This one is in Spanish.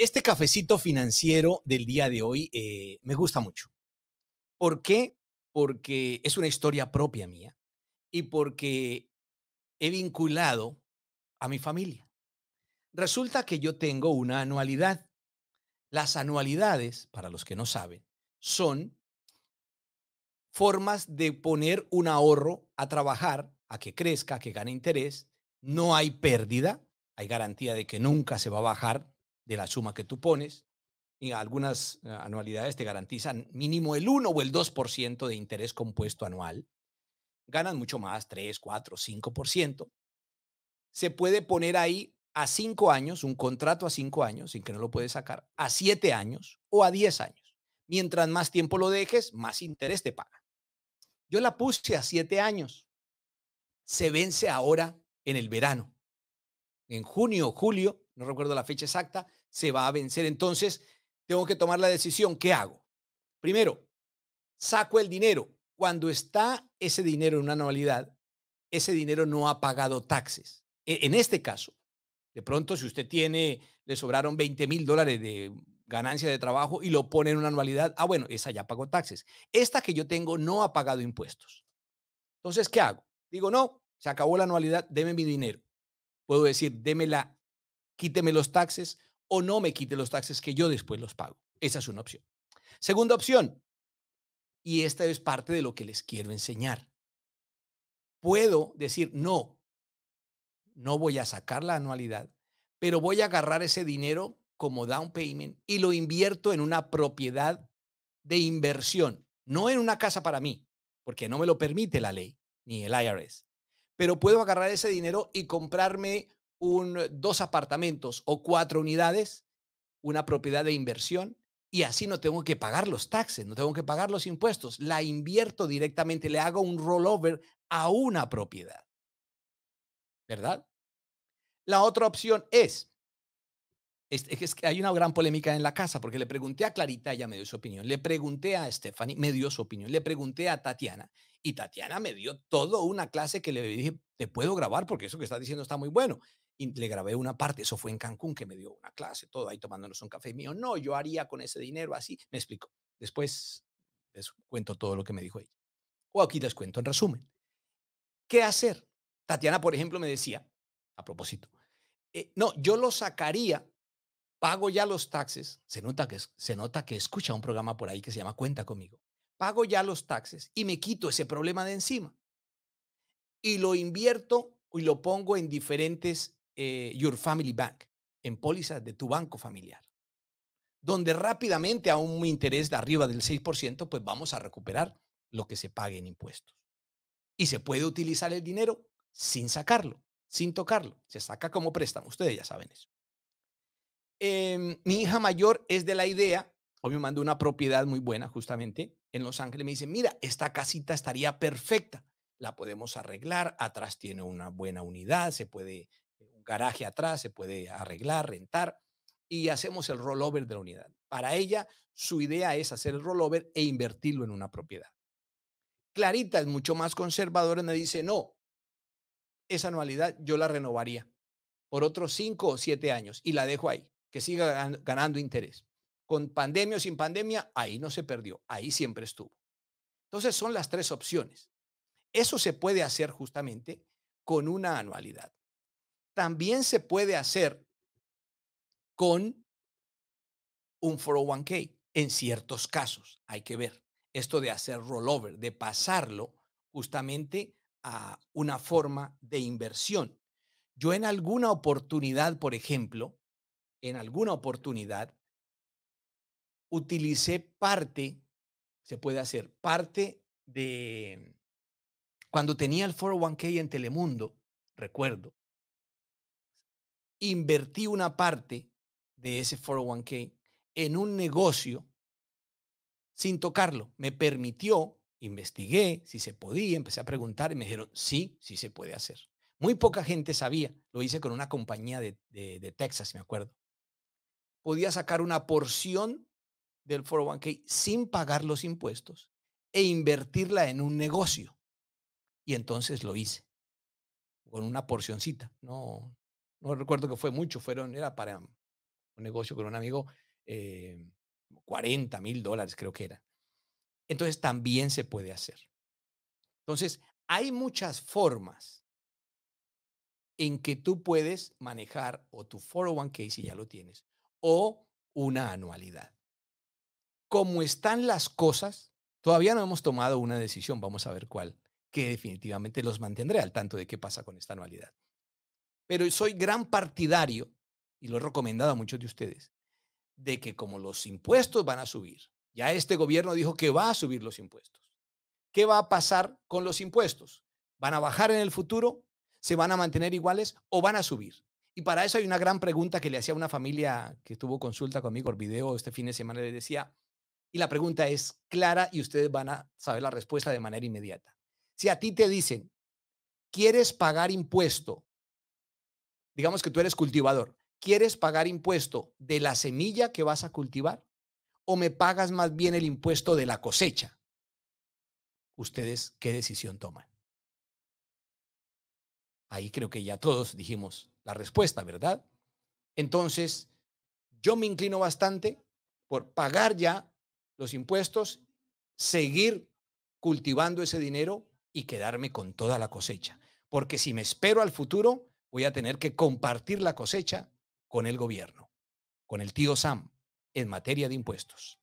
este cafecito financiero del día de hoy eh, me gusta mucho. ¿Por qué? Porque es una historia propia mía y porque he vinculado a mi familia. Resulta que yo tengo una anualidad. Las anualidades, para los que no saben, son formas de poner un ahorro a trabajar, a que crezca, a que gane interés. No hay pérdida, hay garantía de que nunca se va a bajar de la suma que tú pones y algunas eh, anualidades te garantizan mínimo el 1 o el 2% de interés compuesto anual. Ganan mucho más, 3, 4, 5%. Se puede poner ahí a 5 años, un contrato a 5 años, sin que no lo puedes sacar, a 7 años o a 10 años. Mientras más tiempo lo dejes, más interés te paga. Yo la puse a 7 años. Se vence ahora en el verano. En junio o julio, no recuerdo la fecha exacta, se va a vencer. Entonces, tengo que tomar la decisión. ¿Qué hago? Primero, saco el dinero. Cuando está ese dinero en una anualidad, ese dinero no ha pagado taxes. E, en este caso, de pronto, si usted tiene, le sobraron 20 mil dólares de ganancia de trabajo y lo pone en una anualidad, ah, bueno, esa ya pagó taxes. Esta que yo tengo no ha pagado impuestos. Entonces, ¿qué hago? Digo, no, se acabó la anualidad, deme mi dinero. Puedo decir, la quíteme los taxes, o no me quite los taxes que yo después los pago. Esa es una opción. Segunda opción, y esta es parte de lo que les quiero enseñar. Puedo decir, no, no voy a sacar la anualidad, pero voy a agarrar ese dinero como down payment y lo invierto en una propiedad de inversión, no en una casa para mí, porque no me lo permite la ley ni el IRS, pero puedo agarrar ese dinero y comprarme eh, dos apartamentos o cuatro unidades, una propiedad de inversión, y así no tengo que pagar los taxes, no tengo que pagar los impuestos, la invierto directamente, le hago un rollover a una propiedad. ¿Verdad? La otra opción es, es, es, que hay una gran polémica en la casa, porque le pregunté a Clarita, ella me dio su opinión, le pregunté a Stephanie, me dio su opinión, le pregunté a Tatiana, y Tatiana me dio toda una clase que le dije, te puedo grabar porque eso que estás diciendo está muy bueno le grabé una parte, eso fue en Cancún que me dio una clase, todo ahí tomándonos un café mío, no, yo haría con ese dinero así, me explico. Después les cuento todo lo que me dijo ella. O aquí les cuento en resumen. ¿Qué hacer? Tatiana, por ejemplo, me decía, a propósito, eh, no, yo lo sacaría, pago ya los taxes, se nota, que, se nota que escucha un programa por ahí que se llama Cuenta conmigo, pago ya los taxes y me quito ese problema de encima y lo invierto y lo pongo en diferentes eh, your Family Bank, en pólizas de tu banco familiar, donde rápidamente a un interés de arriba del 6%, pues vamos a recuperar lo que se pague en impuestos. Y se puede utilizar el dinero sin sacarlo, sin tocarlo. Se saca como préstamo, ustedes ya saben eso. Em, mi hija mayor es de la idea, hoy me mandó una propiedad muy buena justamente en Los Ángeles, me dice, mira, esta casita estaría perfecta, la podemos arreglar, atrás tiene una buena unidad, se puede garaje atrás, se puede arreglar, rentar y hacemos el rollover de la unidad. Para ella, su idea es hacer el rollover e invertirlo en una propiedad. Clarita es mucho más conservadora y me dice, no, esa anualidad yo la renovaría por otros cinco o siete años y la dejo ahí, que siga ganando interés. Con pandemia o sin pandemia, ahí no se perdió, ahí siempre estuvo. Entonces son las tres opciones. Eso se puede hacer justamente con una anualidad también se puede hacer con un 401k en ciertos casos. Hay que ver esto de hacer rollover, de pasarlo justamente a una forma de inversión. Yo en alguna oportunidad, por ejemplo, en alguna oportunidad, utilicé parte, se puede hacer parte de, cuando tenía el 401k en Telemundo, recuerdo, invertí una parte de ese 401k en un negocio sin tocarlo. Me permitió, investigué si se podía, empecé a preguntar y me dijeron, sí, sí se puede hacer. Muy poca gente sabía, lo hice con una compañía de, de, Texas, me acuerdo. Podía sacar una porción del 401k sin pagar los impuestos e invertirla en un negocio. Y entonces lo hice con una porcioncita, no, no recuerdo que fue mucho, fueron, era para un negocio con un amigo, 40 eh, mil dólares creo que era. Entonces también se puede hacer. Entonces, hay muchas formas en que tú puedes manejar o tu 401k si ya lo tienes, o una anualidad. Como están las cosas, todavía no hemos tomado una decisión, vamos a ver cuál, que definitivamente los mantendré al tanto de qué pasa con esta anualidad. Pero soy gran partidario, y lo he recomendado a muchos de ustedes, de que como los impuestos van a subir, ya este gobierno dijo que va a subir los impuestos. ¿Qué va a pasar con los impuestos? ¿Van a bajar en el futuro? ¿Se van a mantener iguales o van a subir? Y para eso hay una gran pregunta que le hacía una familia que tuvo consulta conmigo por video este fin de semana. Le decía, y la pregunta es clara y ustedes van a saber la respuesta de manera inmediata. Si a ti te dicen, ¿quieres pagar impuesto digamos que tú eres cultivador, ¿quieres pagar impuesto de la semilla que vas a cultivar o me pagas más bien el impuesto de la cosecha? ¿Ustedes qué decisión toman? Ahí creo que ya todos dijimos la respuesta, ¿verdad? Entonces, yo me inclino bastante por pagar ya los impuestos, seguir cultivando ese dinero y quedarme con toda la cosecha. Porque si me espero al futuro, voy a tener que compartir la cosecha con el gobierno, con el tío Sam, en materia de impuestos.